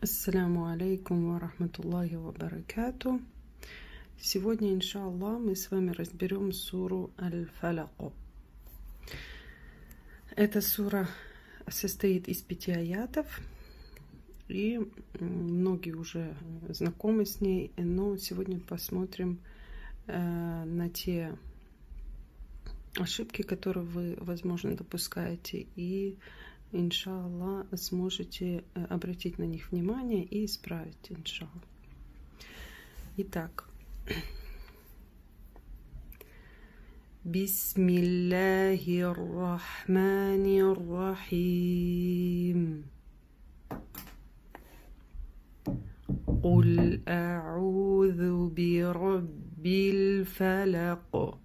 Ассаляму алейкум ва рахматуллахи ва баракату. Сегодня, иншаллах, мы с вами разберем суру Аль-Фаляку. Эта сура состоит из пяти аятов, и многие уже знакомы с ней, но сегодня посмотрим э, на те ошибки, которые вы, возможно, допускаете, и э, иншалла, сможете э, обратить на них внимание и исправить, иншалла. Итак. بسم الله الرحمن الرحيم قل أعوذ برب الفلق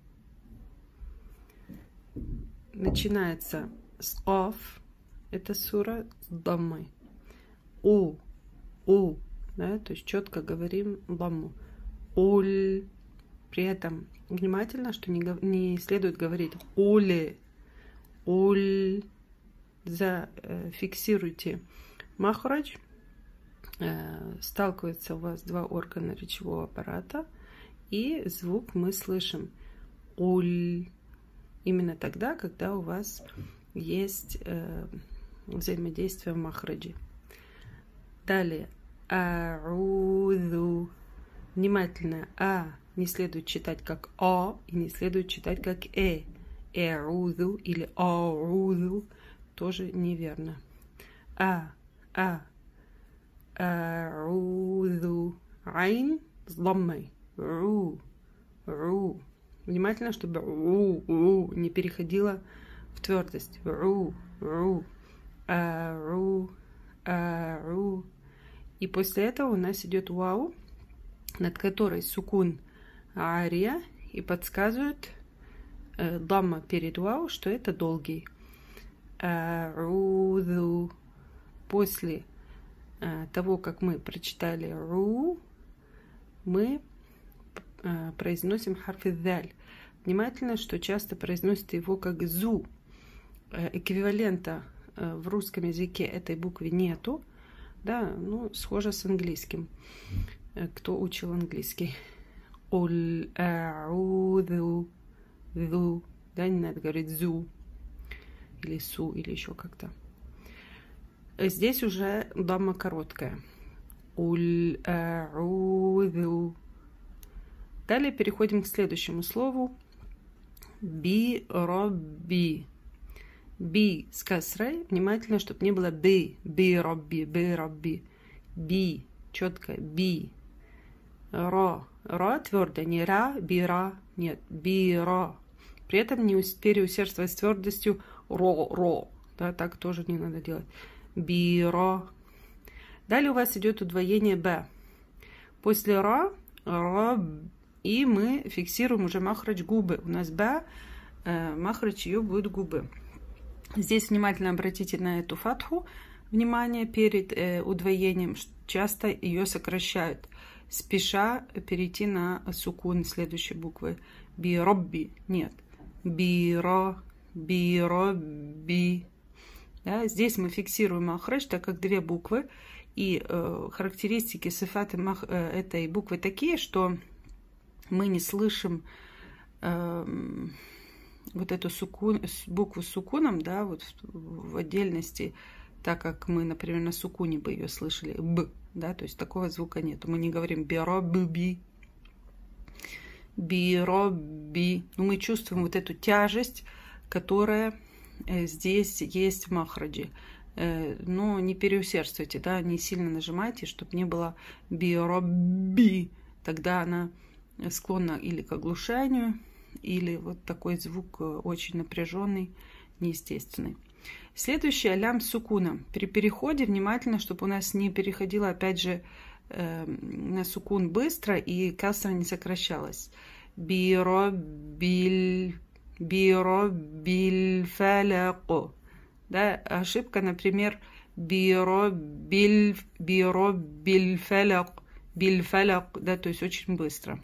начинается с قاف это сура дамы. У, у, да, то есть четко говорим Даму. Уль. При этом внимательно, что не, не следует говорить ули, уль. Зафиксируйте э, махрач. Э, сталкиваются у вас два органа речевого аппарата, и звук мы слышим уль. Именно тогда, когда у вас есть э, взаимодействия в махраджи. Далее. Аузу. Внимательно. А не следует читать как О и не следует читать как Э. Эруду или Орузу тоже неверно. А. А. Арузу. Айн с ламмой. Ру. Ру. Внимательно, чтобы ру, ру не переходило в твердость. Ру, ру. Э, ру, э, ру. И после этого у нас идет вау, над которой сукун ария и подсказывает э, дама перед вау, что это долгий. Руду. После того, как мы прочитали ру, мы произносим харфидаль. Внимательно, что часто произносят его как зу, эквивалента Э, в русском языке этой буквы нету, да, ну, схоже с английским. Э, кто учил английский? Уль, ауду, э, зу, да, не надо говорить зу, или су, или еще как-то. Здесь уже дама короткая. Уль, ауду. Далее переходим к следующему слову. Би, робби. Би с касрой, внимательно, чтобы не было би, би робби, би робби, би, четко, би, ро, ро твердо, не ра, бира, нет, биро. При этом не переусердствовать с твердостью ро, ро, да, так тоже не надо делать, биро. Далее у вас идет удвоение б. После ро, ро, и мы фиксируем уже махрач губы. У нас б, э, махрач ее будет губы. Здесь внимательно обратите на эту фатху внимание перед э, удвоением. Часто ее сокращают, спеша перейти на сукун следующей буквы. Биробби. Нет. Биро. Биробби. Да? Здесь мы фиксируем ахрэш, так как две буквы. И э, характеристики сифаты мах, э, этой буквы такие, что мы не слышим... Э, вот эту сукун, букву с сукуном, да, вот в отдельности, так как мы, например, на сукуне бы ее слышали, б, да, то есть такого звука нет. Мы не говорим биро би биро би но ну, мы чувствуем вот эту тяжесть, которая э, здесь есть в махраджи. Э, но не переусердствуйте, да, не сильно нажимайте, чтобы не было биро би Тогда она склонна или к оглушению, или вот такой звук э, очень напряженный, неестественный. Следующее алям сукуна. При переходе внимательно, чтобы у нас не переходило опять же эм, на сукун быстро и касра не сокращалась. Биробиль биробиль фаляко. Да, ошибка, например, биробиль биробиль фаляк биль фаляк, да, то есть очень быстро.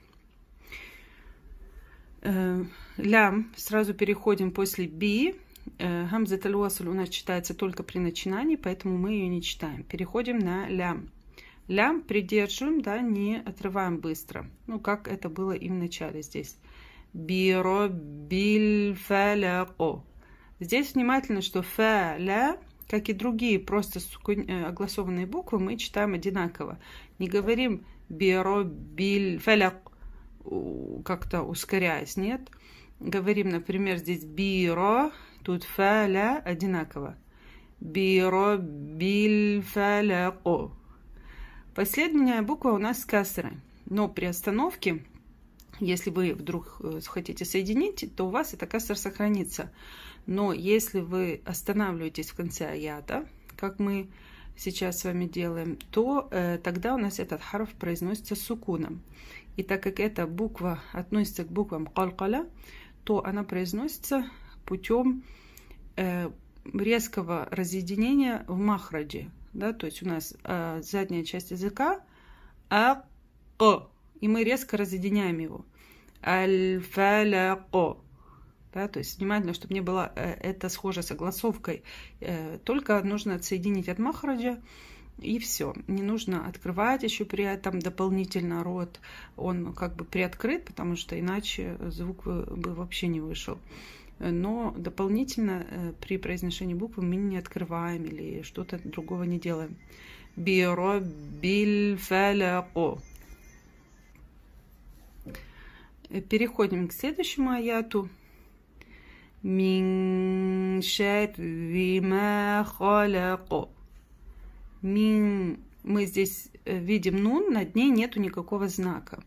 Э, лям сразу переходим после би. Э, Гамзет у нас читается только при начинании, поэтому мы ее не читаем. Переходим на лям. Лям придерживаем, да, не отрываем быстро. Ну, как это было и в начале здесь. Биро бильфаляко. Здесь внимательно, что фаля, как и другие просто э, огласованные буквы, мы читаем одинаково. Не говорим биро бильфаляко как-то ускоряясь, нет? Говорим, например, здесь биро, тут фаля одинаково. Биро бильфаляко. Последняя буква у нас касры. Но при остановке, если вы вдруг э, хотите соединить, то у вас эта касра сохранится. Но если вы останавливаетесь в конце аята, как мы сейчас с вами делаем, то э, тогда у нас этот харф произносится с сукуном. И так как эта буква относится к буквам калкаля, то она произносится путем э, резкого разъединения в махраджи. Да? То есть у нас э, задняя часть языка а ко и мы резко разъединяем его. Аль-фаляко. Да, то есть внимательно, чтобы не было э, это схоже с огласовкой. Только нужно отсоединить от махраджа и все. Не нужно открывать еще при этом дополнительно рот. Он как бы приоткрыт, потому что иначе звук бы вообще не вышел. Но дополнительно э, при произношении буквы мы не открываем или что-то другого не делаем. Биро Переходим к следующему аяту. Мин шерри мим мы здесь э, видим нун, над ней нету никакого знака.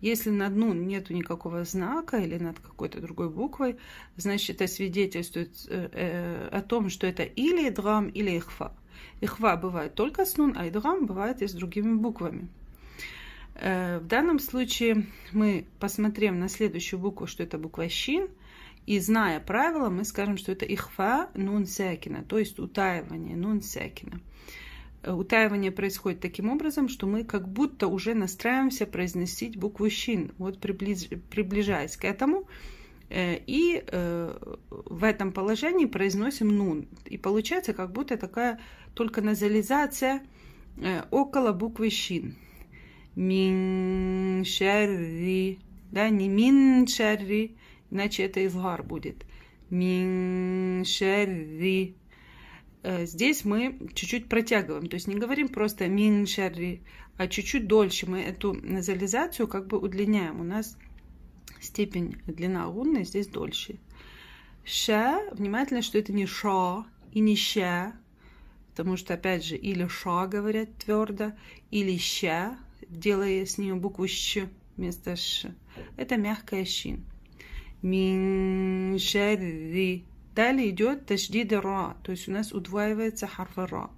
Если над нун нету никакого знака или над какой-то другой буквой, значит, это свидетельствует э, э, о том, что это или драм, или ихва. Ихва бывает только с нун, а идрам бывает и с другими буквами. В данном случае мы посмотрим на следующую букву, что это буква щин, и зная правила, мы скажем, что это ихва нун сякина, то есть утаивание нун сякина. Э, утаивание происходит таким образом, что мы как будто уже настраиваемся произносить букву «щин», вот приближ, приближаясь к этому, э, и э, в этом положении произносим «нун». И получается как будто такая только назализация около буквы «щин». «Мин шарри», да, не «мин шарри», иначе это изгар будет. «Мин шарри», Э, здесь мы чуть-чуть протягиваем. То есть не говорим просто меньше, а чуть-чуть дольше мы эту назализацию как бы удлиняем. У нас степень длина лунной здесь дольше. Ша, внимательно, что это не ша и не ща, потому что, опять же, или ша говорят твердо, или ща, делая с нее букву щ вместо ш. Это мягкая щин. Мин Далее идет таждида ра, то есть у нас удваивается харф ра.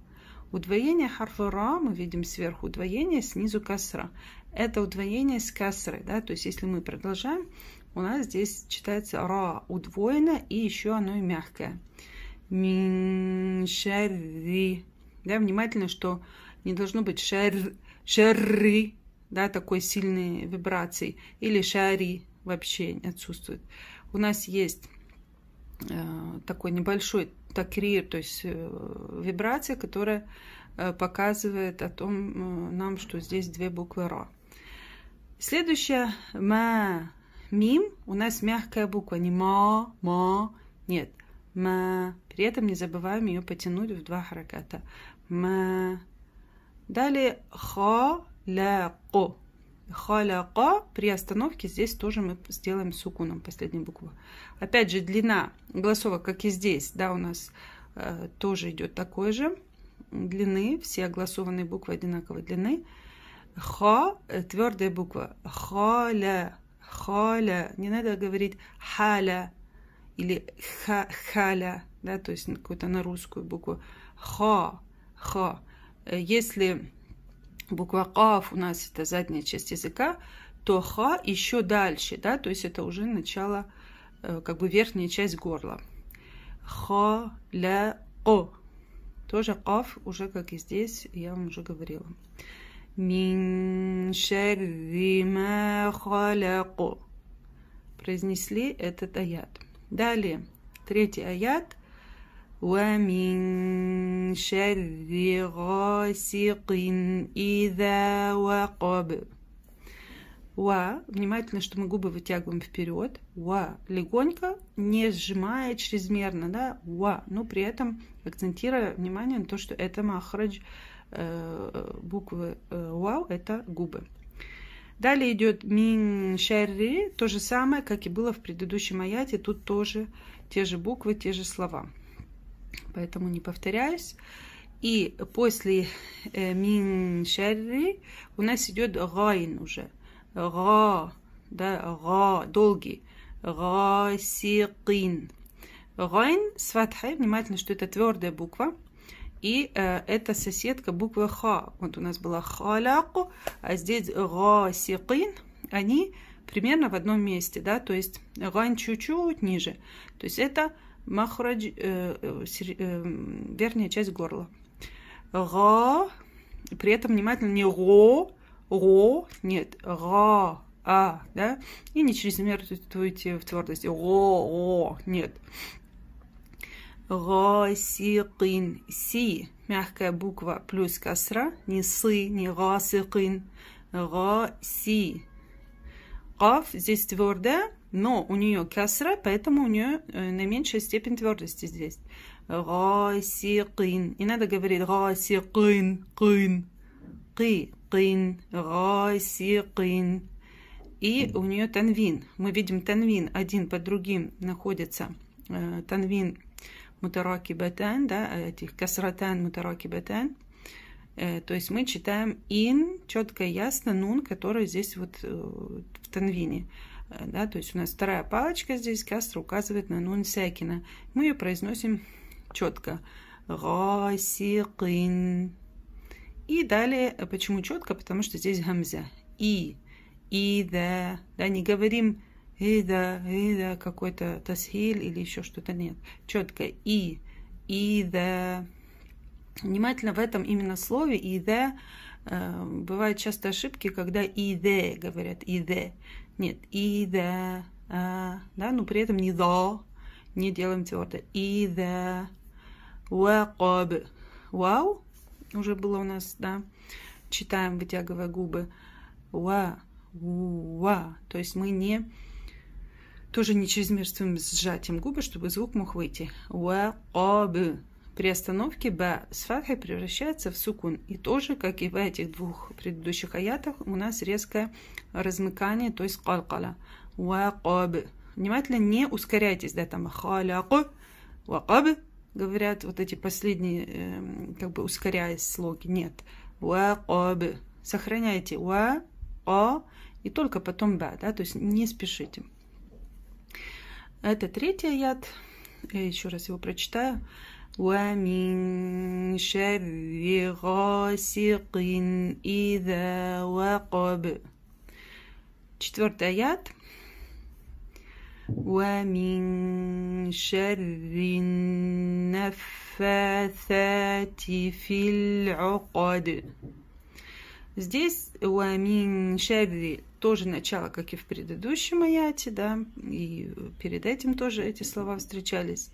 Удвоение харфа ра мы видим сверху удвоение, снизу касра. Это удвоение с касрой, да, то есть если мы продолжаем, у нас здесь читается ра удвоено и еще оно и мягкое. Мин Да, внимательно, что не должно быть шар, шарри, да, такой сильной вибрации. Или шари вообще отсутствует. У нас есть Э, такой небольшой такрир, то есть э, вибрация, которая э, показывает о том нам, что здесь две буквы ро. Следующая ма, мим, у нас мягкая буква, не ма, ма, нет, ма. При этом не забываем ее потянуть в два хараката. Ма. Далее ха, ля, ко халяка. При остановке здесь тоже мы сделаем сукуном последней буквы. Опять же, длина голосовок, как и здесь, да, у нас э, тоже идет такой же длины. Все огласованные буквы одинаковой длины. Ха, э, твердая буква. Халя, халя. Не надо говорить халя или ха, халя, да, то есть какую-то на русскую букву. Ха, ха. Э, если буква «каф» у нас это задняя часть языка, то «ха» еще дальше, да, то есть это уже начало, э, как бы верхняя часть горла. «Ха», «ля», «о». Тоже «каф» уже, как и здесь, я вам уже говорила. «Мин шерри халяко». Произнесли этот аят. Далее, третий аят – ومن شر غاسق إذا وقب Ва, внимательно, что мы губы вытягиваем вперед. Ва, легонько, не сжимая чрезмерно, да, ва, но при этом акцентируя внимание на то, что это махрадж э, буквы э, это губы. Далее идет мин шерри, то же самое, как и было в предыдущем аяте, тут тоже те же буквы, те же слова поэтому не повторяюсь. И после э, мин у нас идет гайн уже. Га, да, га, долгий. Гасикин. Гайн с фатхой, внимательно, что это твердая буква. И э, это соседка буквы Х. Вот у нас была халяку, а здесь гасикин. Они примерно в одном месте, да, то есть гань чуть-чуть ниже. То есть это махрадж, э, сер, э, э верхняя часть горла. Га, при этом внимательно не го, го, нет, га, а, да, и не чрезмерствуйте в твердости. Го, ро, нет. Гасикин. Си. кин си, Мягкая буква плюс касра. Не сы, не га си кин, га си. Каф здесь твердая но у нее кесра, поэтому у нее э, наименьшая степень твердости здесь. Гасикин. И надо говорить гасикин, кин, кин, кин, гасикин. И у нее танвин. Мы видим танвин один под другим находится э, танвин мутараки батан, да, э, этих касратан мутараки батан. То есть мы читаем ин четко и ясно нун, который здесь вот в танвине. Э, да, то есть у нас вторая палочка здесь, кастра указывает на нун сякина. Мы ее произносим четко. Гасикин. И далее, э, почему четко? Потому что здесь гамза. И. И да. Да, не говорим и да, и да, какой-то тасхиль или еще что-то. Нет. Четко. И. И да. Внимательно в этом именно слове и да э, бывают часто ошибки, когда и да говорят и да. Нет, и да, а, да, но при этом не до, не делаем твердо. И да, вакаб. Вау, уже было у нас, да, читаем, вытягивая губы. Ва, ва. То есть мы не тоже не чрезмерным сжатием губы, чтобы звук мог выйти. Вакаб. При остановке Б с фатхой превращается в сукун. И тоже, как и в этих двух предыдущих аятах, у нас резкое размыкание, то есть калкала. Вакаб. Внимательно не ускоряйтесь, да, там халяку, вакаб, говорят вот эти последние, эм, как бы ускоряясь слоги. Нет. Вакаб. Сохраняйте ва, а, и только потом ба, да, то есть не спешите. Это третий аят. Я еще раз его прочитаю. ومن شر غاسق إذا وقب Четвертый аят. ومن شر النفاثات في العقد Здесь уамин шерри тоже начало, как и в предыдущем аяте, да, и перед этим тоже эти слова встречались.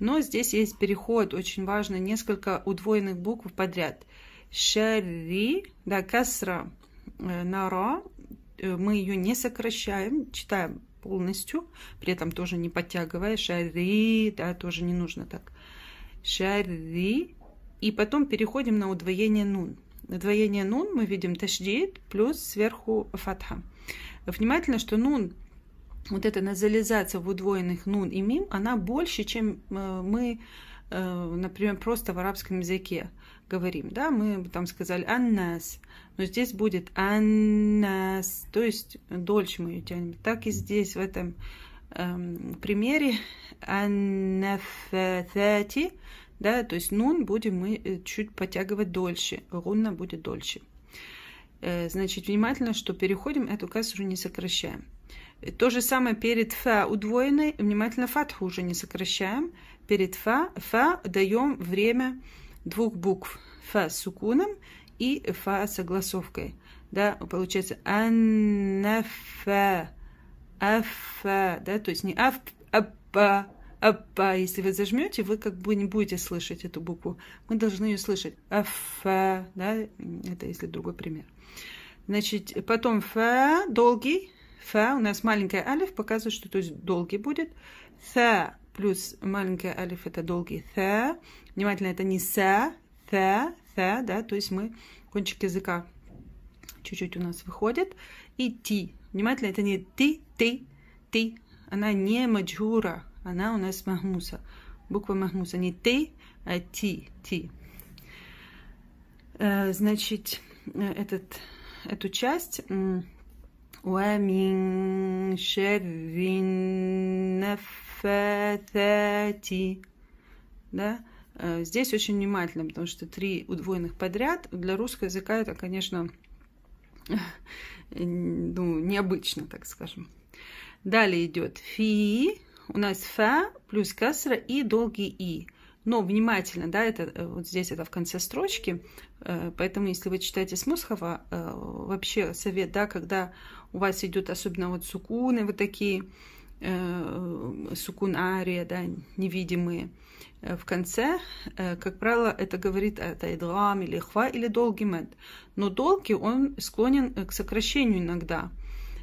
Но здесь есть переход, очень важно, несколько удвоенных букв подряд. Шари, да, касра, э, нара, э, мы ее не сокращаем, читаем полностью, при этом тоже не подтягивая. Шари, да, тоже не нужно так. Шари. И потом переходим на удвоение нун. Удвоение нун мы видим ташдид плюс сверху фатха. Внимательно, что нун вот эта назализация в удвоенных нун и мим, она больше, чем э, мы, э, например, просто в арабском языке говорим, да, мы там сказали аннас, но здесь будет аннас, то есть дольше мы ее тянем. Так и здесь, в этом эм, примере аннафати, да, то есть нун будем мы э, чуть подтягивать дольше, гунна будет дольше. значит, внимательно, что переходим, эту кассу не сокращаем. То же самое перед фа удвоенной, внимательно фатху уже не сокращаем. Перед фа, фа даем время двух букв. Фа с укуном и фа с согласовкой. Да, получается аннафа, афа, да, то есть не аф, апа, апа. Если вы зажмете, вы как бы не будете слышать эту букву. Мы должны ее слышать. Афа, да, это если другой пример. Значит, потом фа, долгий, Ф, у нас маленькая алиф показывает, что то есть долгий будет. Са плюс маленькая алиф это долгий th. Внимательно, это не са, th, th, да, то есть мы кончик языка чуть-чуть у нас выходит. И ти. Внимательно, это не ты, ты, ты. Она не маджура, она у нас махмуса. Буква махмуса не ты, а ти, ти. Э, значит, э, этот, эту часть ومن شر النفاثات да? Э, здесь очень внимательно, потому что три удвоенных подряд для русского языка это, конечно, э, ну, необычно, так скажем. Далее идет фи, у нас фа плюс касра и долгий и. Но внимательно, да, это э, вот здесь это в конце строчки, поэтому если вы читаете с Мусхова, вообще совет, да, когда у вас идет особенно вот сукуны вот такие, э, сукун ария, да, невидимые. Э, в конце, э, как правило, это говорит о тайдлам или хва или долгий мед. Но долгий, он склонен к сокращению иногда.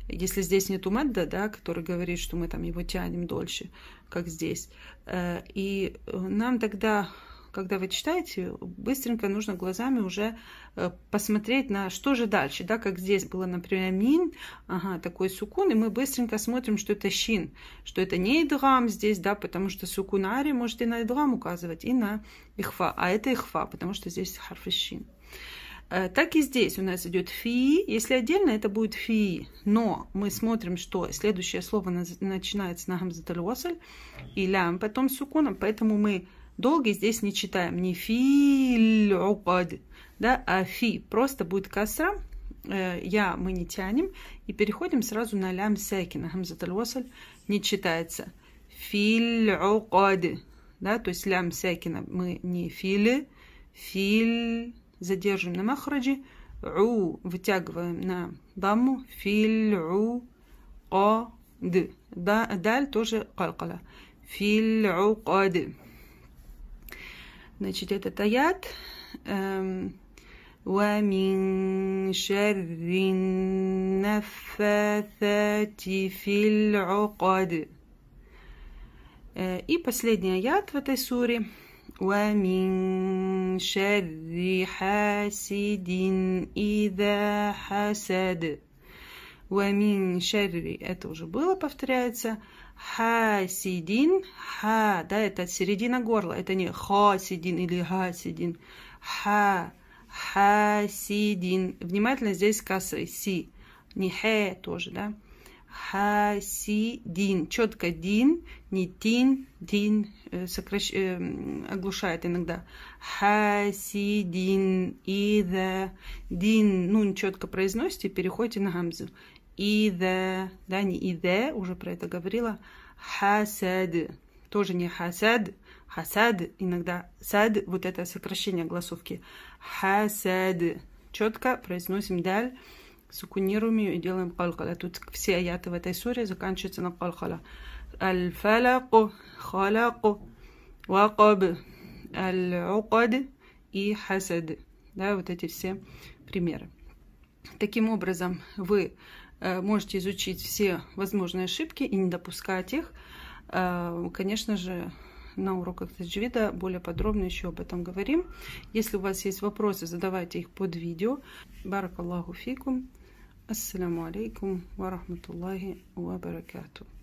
Если здесь нету медда, да, который говорит, что мы там его тянем дольше, как здесь. И нам тогда когда вы читаете, быстренько нужно глазами уже э, посмотреть на что же дальше, да, как здесь было, например, мин, ага, такой сукун, и мы быстренько смотрим, что это щин, что это не идрам здесь, да, потому что сукунари может и на идрам указывать, и на ихва, а это ихва, потому что здесь харф щин. Э, так и здесь у нас идет фи. Если отдельно, это будет фи. Но мы смотрим, что следующее слово начинается на гамзаталь и лям, потом сукуном, поэтому мы Долгий здесь не читаем. Не фи да, а фи. Просто будет касра. Э, я мы не тянем. И переходим сразу на лям сякина. Хамзат аль не читается. Филь да, то есть лям сякина мы не фили, филь задержим на махраджи, у вытягиваем на даму, филь у д, да, даль тоже калкала, филь у Значит, этот аят. ومن شر النفاثات في العقد И последний аят в этой суре. ومن شر حاسد إذا حسد. ومن شر. Это уже было, повторяется сидин, Ха, да, это середина горла. Это не сидин или хасидин. Ха. сидин. Внимательно здесь касай. Си. Не хэ тоже, да. Хасидин. Четко дин, не тин, дин э, сокращ... Э, оглушает иногда. Хасидин. Ида. Дин. ну не четко произносите, переходите на гамзу. Иде, да, не иде, уже про это говорила, хасад, тоже не хасад, хасад, иногда сад, вот это сокращение голосовки, хасад, четко произносим даль, сукунируем ее и делаем калкала. Тут все аяты в этой суре заканчиваются на калкала. Аль-фалаку, халаку, вакаб, аль-укад и хасад. Да, вот эти все примеры. Таким образом, вы Э, можете изучить все возможные ошибки и не допускать их. Э, конечно же, на уроках Таджвида более подробно еще об этом говорим. Если у вас есть вопросы, задавайте их под видео. Баракаллаху фикум. Ассаламу алейкум варахматуллахи рахматуллахи